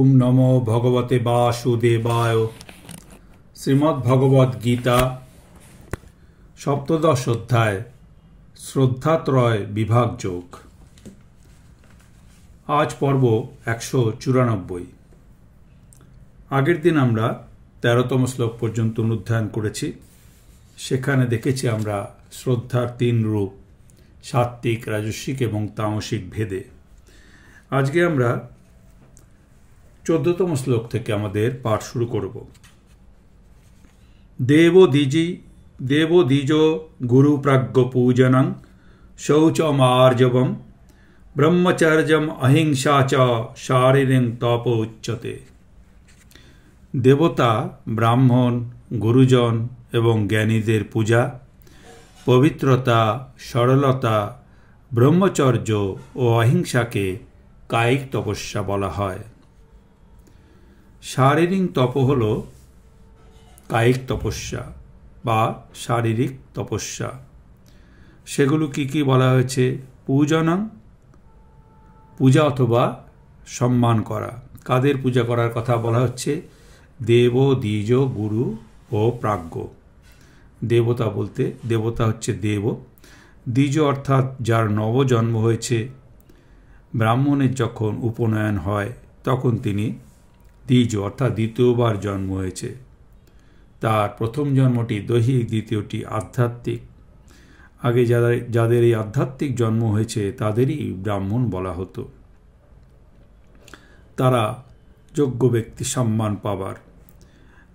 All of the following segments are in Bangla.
ওম নম ভগবতে বাসুদেবায় শ্রীমদ্ ভগবদ্ গীতা সপ্তদশ অধ্যায় শ্রদ্ধাত্রয় বিভাগ যোগ আজ পর্ব একশো চুরানব্বই আগের দিন আমরা তেরোতম শ্লোক পর্যন্ত অনুধ্যায়ন করেছি সেখানে দেখেছি আমরা শ্রদ্ধার তিন রূপ সাত্ত্বিক রাজস্বিক এবং তামসিক ভেদে আজকে আমরা চোদ্দতম শ্লোক থেকে আমাদের পাঠ শুরু করব দেব দ্বিজি দেব দ্বিজ গুরু প্রাজ্ঞ পূজনং শৌচমার্জবম ব্রহ্মচর্যম অহিংসা চ শারীরিং তপ উচ্চতে দেবতা ব্রাহ্মণ গুরুজন এবং জ্ঞানীদের পূজা পবিত্রতা সরলতা ব্রহ্মচর্য ও অহিংসাকে কায়িক তপস্যা বলা হয় শারীরিক তপ হল কায়িক তপস্যা বা শারীরিক তপস্যা সেগুলো কি কি বলা হয়েছে পূজনাং পূজা অথবা সম্মান করা কাদের পূজা করার কথা বলা হচ্ছে দেব দ্বিজ গুরু ও প্রাজ্ঞ দেবতা বলতে দেবতা হচ্ছে দেব দ্বিজ অর্থাৎ যার নবজন্ম হয়েছে ব্রাহ্মণের যখন উপনয়ন হয় তখন তিনি দ্বিজ অর্থাৎ দ্বিতীয়বার জন্ম হয়েছে তার প্রথম জন্মটি দৈহিক দ্বিতীয়টি আধ্যাত্মিক আগে যাদের যাদের এই আধ্যাত্মিক জন্ম হয়েছে তাদেরই ব্রাহ্মণ বলা হতো তারা যোগ্য ব্যক্তি সম্মান পাবার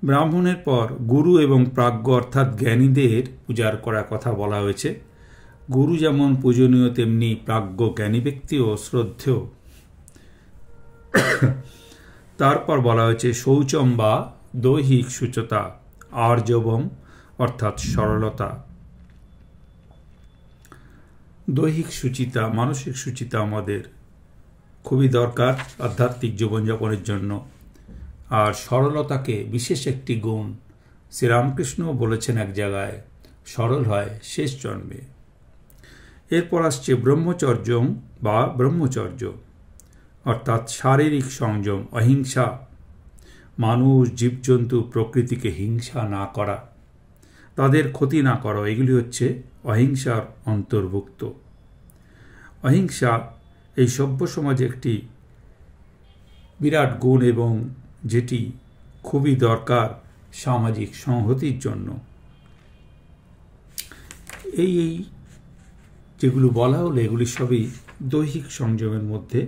ব্রাহ্মণের পর গুরু এবং প্রাজ্ঞ অর্থাৎ জ্ঞানীদের পূজার করার কথা বলা হয়েছে গুরু যেমন পূজনীয় তেমনি প্রাজ্ঞ জ্ঞানী ব্যক্তি ও শ্রদ্ধেয় তারপর বলা হয়েছে শৌচম বা দৈহিক সুচতা আর্যবম অর্থাৎ সরলতা দৈহিক সুচিতা মানসিক সুচিতা আমাদের খুবই দরকার আধ্যাত্মিক জীবনযাপনের জন্য আর সরলতাকে বিশেষ একটি গুণ শ্রীরামকৃষ্ণ বলেছেন এক জায়গায় সরল হয় শেষ জন্মে এরপর আসছে ব্রহ্মচর্য বা ব্রহ্মচর্য অর্থাৎ শারীরিক সংযম অহিংসা মানুষ জীবজন্তু প্রকৃতিকে হিংসা না করা তাদের ক্ষতি না করা এগুলি হচ্ছে অহিংসার অন্তর্ভুক্ত অহিংসা এই সভ্য সমাজে একটি বিরাট গুণ এবং যেটি খুবই দরকার সামাজিক সংহতির জন্য এই এই যেগুলো বলা হলো এগুলি সবই দৈহিক সংযমের মধ্যে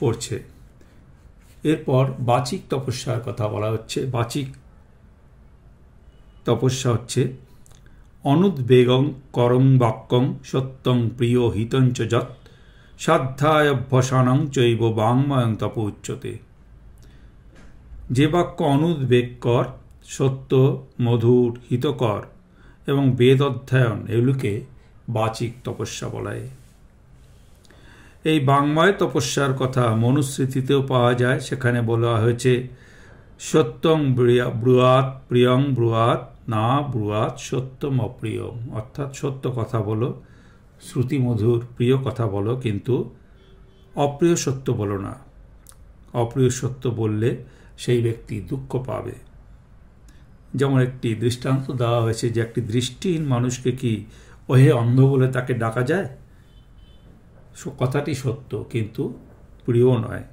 পড়ছে এরপর বাচিক তপস্যার কথা বলা হচ্ছে বাচিক তপস্যা হচ্ছে অনুদ্বেগং করং বাক্যং সত্যং প্রিয় হিতঞ্চ যৎ সাধ্যায়ভ্যসানং চৈব বাংময়ং তপ উচ্চতে যে বাক্য অনুদ্বেগকর সত্য মধুর হিতকর এবং বেদ অধ্যয়ন এগুলোকে বাচিক তপস্যা বলায় এই বাংময় তপস্যার কথা মনুস্মৃতিতেও পাওয়া যায় সেখানে বলা হয়েছে সত্যং ব্রুয়াত প্রিয়ং ব্রুয়াত না ব্রুয়াত সত্যম অপ্রিয়ম অর্থাৎ সত্য কথা বলো শ্রুতিমধুর প্রিয় কথা বলো কিন্তু অপ্রিয় সত্য বলো না অপ্রিয় সত্য বললে সেই ব্যক্তি দুঃখ পাবে যেমন একটি দৃষ্টান্ত দেওয়া হয়েছে যে একটি দৃষ্টিহীন মানুষকে কি ওহে অন্ধ বলে তাকে ডাকা যায় কথাটি সত্য কিন্তু প্রিয় নয়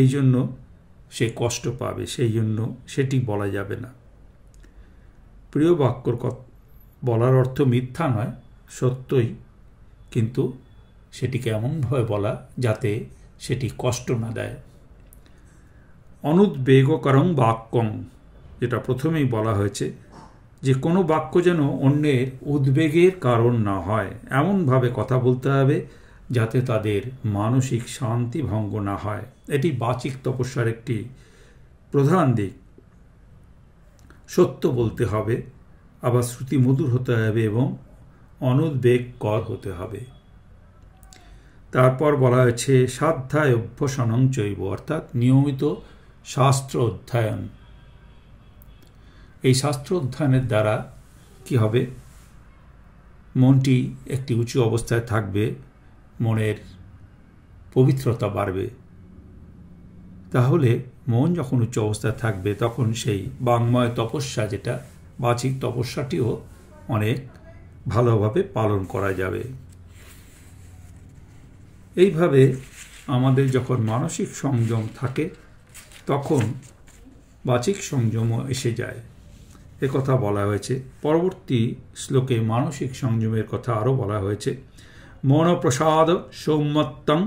এই জন্য সে কষ্ট পাবে সেই জন্য সেটি বলা যাবে না প্রিয় বাক্যর বলার অর্থ মিথ্যা নয় সত্যই কিন্তু সেটিকে এমনভাবে বলা যাতে সেটি কষ্ট না দেয় অনুদ্বেগকরং বাক্যং যেটা প্রথমেই বলা হয়েছে যে কোনো বাক্য যেন অন্যের উদ্বেগের কারণ না হয় এমনভাবে কথা বলতে হবে যাতে তাদের মানসিক শান্তি ভঙ্গ না হয় এটি বাচিক তপস্যার একটি প্রধান দিক সত্য বলতে হবে আবার শ্রুতি মধুর হতে হবে এবং অনুদ্বেগ কর হতে হবে তারপর বলা হয়েছে সাধ্যায় অভ্যসনং চৈব অর্থাৎ নিয়মিত শাস্ত্র অধ্যয়ন এই শাস্ত্র অধ্যয়নের দ্বারা কি হবে মনটি একটি উঁচু অবস্থায় থাকবে মনের পবিত্রতা বাড়বে তাহলে মন যখন উচ্চ অবস্থায় থাকবে তখন সেই বাংময় তপস্যা যেটা বাচিক তপস্যাটিও অনেক ভালোভাবে পালন করা যাবে এইভাবে আমাদের যখন মানসিক সংযম থাকে তখন বাচিক সংযমও এসে যায় কথা বলা হয়েছে পরবর্তী শ্লোকে মানসিক সংযমের কথা আরও বলা হয়েছে মৌনপ্রসাদ সৌমত্তং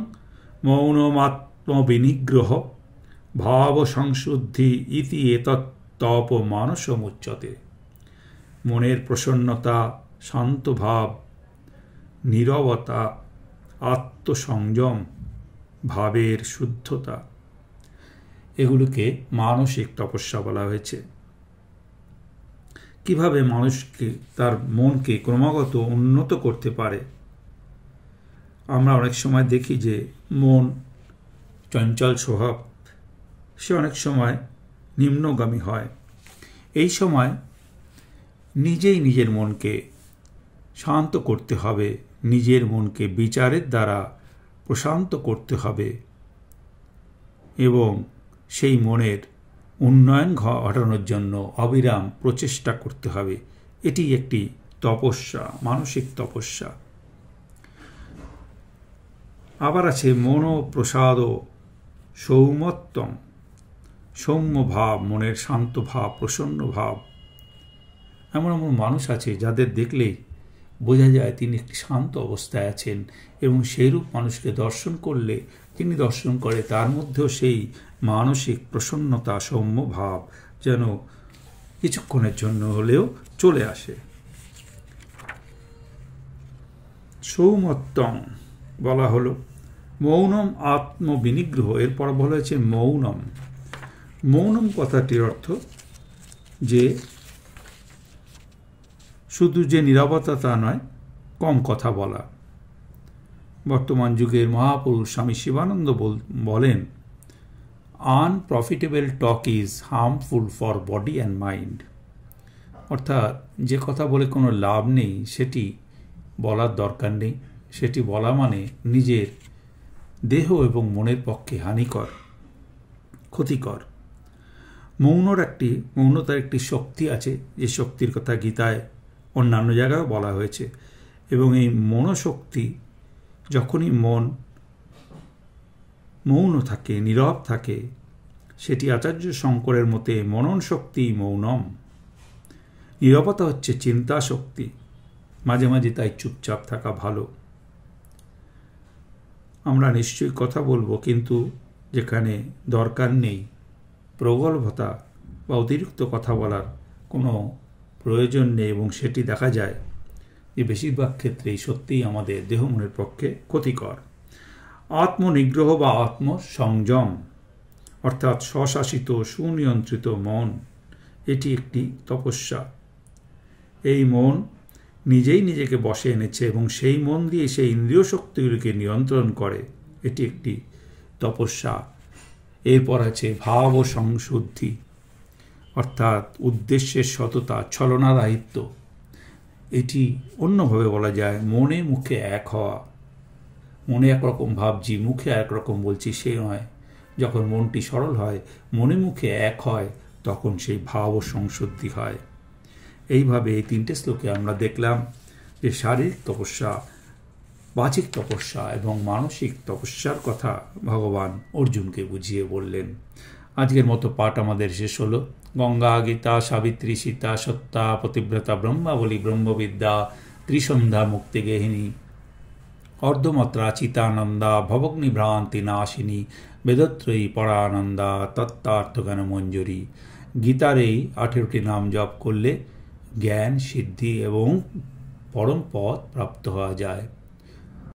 মৌনমাত্মবিনিগ্রহ ভাব সংশুদ্ধি ইতি এতত্তপ মানসমুচ্চতে মনের প্রসন্নতা শান্ত ভাব নীরবতা আত্মসংযম ভাবের শুদ্ধতা এগুলোকে মানসিক তপস্যা বলা হয়েছে কিভাবে মানুষকে তার মনকে ক্রমাগত উন্নত করতে পারে আমরা অনেক সময় দেখি যে মন চঞ্চল স্বভাব সে অনেক সময় নিম্নগামী হয় এই সময় নিজেই নিজের মনকে শান্ত করতে হবে নিজের মনকে বিচারের দ্বারা প্রশান্ত করতে হবে এবং সেই মনের উন্নয়ন ঘটানোর জন্য অবিরাম প্রচেষ্টা করতে হবে এটি একটি তপস্যা মানসিক তপস্যা আবার আছে মনোপ্রসাদ সৌমত্তম সৌম্য ভাব মনের শান্ত ভাব প্রসন্ন ভাব এমন এমন মানুষ আছে যাদের দেখলেই বোঝা যায় তিনি একটি শান্ত অবস্থায় আছেন এবং সেইরূপ মানুষকে দর্শন করলে তিনি দর্শন করে তার মধ্যেও সেই মানসিক প্রসন্নতা সৌম্য ভাব যেন কিছুক্ষণের জন্য হলেও চলে আসে সৌমত্তম বলা হলো মৌনম আত্মবিনিগ্রহ এরপর বলা হয়েছে মৌনম মৌনম কথাটির অর্থ যে শুধু যে নিরাপত্তা তা নয় কম কথা বলা বর্তমান যুগের মহাপুরুষ স্বামী শিবানন্দ বলেন unprofitable talk is harmful for body and mind অর্থাৎ যে কথা বলে কোনো লাভ নেই সেটি বলার দরকার নেই সেটি বলা মানে নিজের দেহ এবং মনের পক্ষে হানিকর ক্ষতিকর মৌনর একটি মৌনতার একটি শক্তি আছে যে শক্তির কথা গীতায় অন্যান্য জায়গায় বলা হয়েছে এবং এই মনোশক্তি যখনই মন মৌন থাকে নীরব থাকে সেটি আচার্য শঙ্করের মতে মনন শক্তি মৌনম নীরবতা হচ্ছে চিন্তা শক্তি মাঝে মাঝে তাই চুপচাপ থাকা ভালো আমরা নিশ্চয়ই কথা বলবো কিন্তু যেখানে দরকার নেই প্রগল্ভতা বা অতিরিক্ত কথা বলার কোনো প্রয়োজন নেই এবং সেটি দেখা যায় যে বেশিরভাগ ক্ষেত্রেই সত্যিই আমাদের দেহ মনের পক্ষে ক্ষতিকর আত্মনিগ্রহ বা আত্মসংযম অর্থাৎ স্বশাসিত সুনিয়ন্ত্রিত মন এটি একটি তপস্যা এই মন নিজেই নিজেকে বসে এনেছে এবং সেই মন দিয়ে সেই ইন্দ্রিয় শক্তিগুলিকে নিয়ন্ত্রণ করে এটি একটি তপস্যা এরপর আছে ভাব ও সংশুদ্ধি অর্থাৎ উদ্দেশ্যের সততা দায়িত্ব এটি অন্যভাবে বলা যায় মনে মুখে এক হওয়া মনে একরকম ভাবছি মুখে একরকম বলছি সে নয় যখন মনটি সরল হয় মনে মুখে এক হয় তখন সেই ভাব ও সংশুদ্ধি হয় এইভাবে এই তিনটে শ্লোকে আমরা দেখলাম যে শারীরিক তপস্যা বাচিক তপস্যা এবং মানসিক তপস্যার কথা ভগবান অর্জুনকে বুঝিয়ে বললেন আজকের মতো পাঠ আমাদের শেষ হলো গঙ্গা গীতা সাবিত্রী সীতা সত্তা পতিব্রতা ব্রহ্মাবলী ব্রহ্মবিদ্যা ত্রিসন্ধ্যা মুক্তিগেহিনী অর্ধমত্রা চিতানন্দা ভবগ্নি ভ্রান্তি নাশিনী বেদত্রয়ী পরানন্দা তত্ত্বার্থজ্ঞান মঞ্জুরি গীতার এই আঠেরোটি নাম জপ করলে জ্ঞান সিদ্ধি এবং পরম পথ প্রাপ্ত হওয়া যায়